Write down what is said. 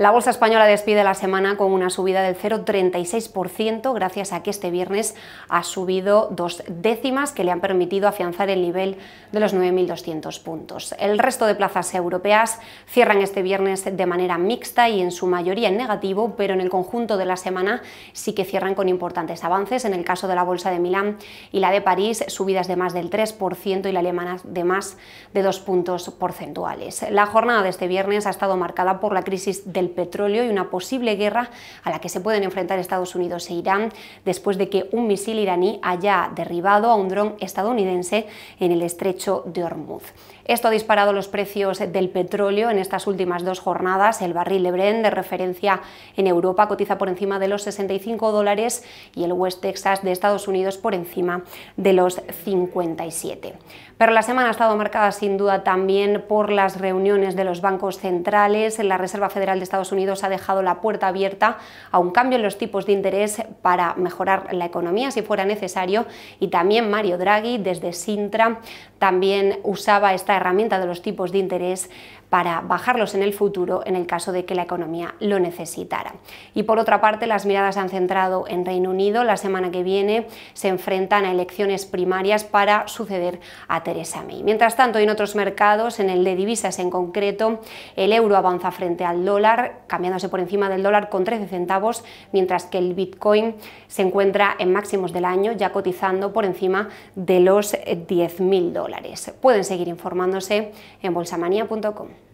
La bolsa española despide la semana con una subida del 0,36% gracias a que este viernes ha subido dos décimas que le han permitido afianzar el nivel de los 9.200 puntos. El resto de plazas europeas cierran este viernes de manera mixta y en su mayoría en negativo, pero en el conjunto de la semana sí que cierran con importantes avances. En el caso de la bolsa de Milán y la de París, subidas de más del 3% y la alemana de más de dos puntos porcentuales. La jornada de este viernes ha estado marcada por la crisis del petróleo y una posible guerra a la que se pueden enfrentar Estados Unidos e Irán después de que un misil iraní haya derribado a un dron estadounidense en el estrecho de Hormuz. Esto ha disparado los precios del petróleo en estas últimas dos jornadas. El barril de de referencia en Europa cotiza por encima de los 65 dólares y el West Texas de Estados Unidos por encima de los 57. Pero la semana ha estado marcada sin duda también por las reuniones de los bancos centrales. La Reserva Federal de Estados Estados Unidos ha dejado la puerta abierta a un cambio en los tipos de interés para mejorar la economía si fuera necesario y también Mario Draghi desde Sintra también usaba esta herramienta de los tipos de interés para bajarlos en el futuro en el caso de que la economía lo necesitara. Y por otra parte, las miradas han centrado en Reino Unido. La semana que viene se enfrentan a elecciones primarias para suceder a Theresa May. Mientras tanto, en otros mercados, en el de divisas en concreto, el euro avanza frente al dólar, cambiándose por encima del dólar con 13 centavos, mientras que el Bitcoin se encuentra en máximos del año, ya cotizando por encima de los 10.000 dólares. Pueden seguir informándose en bolsamanía.com.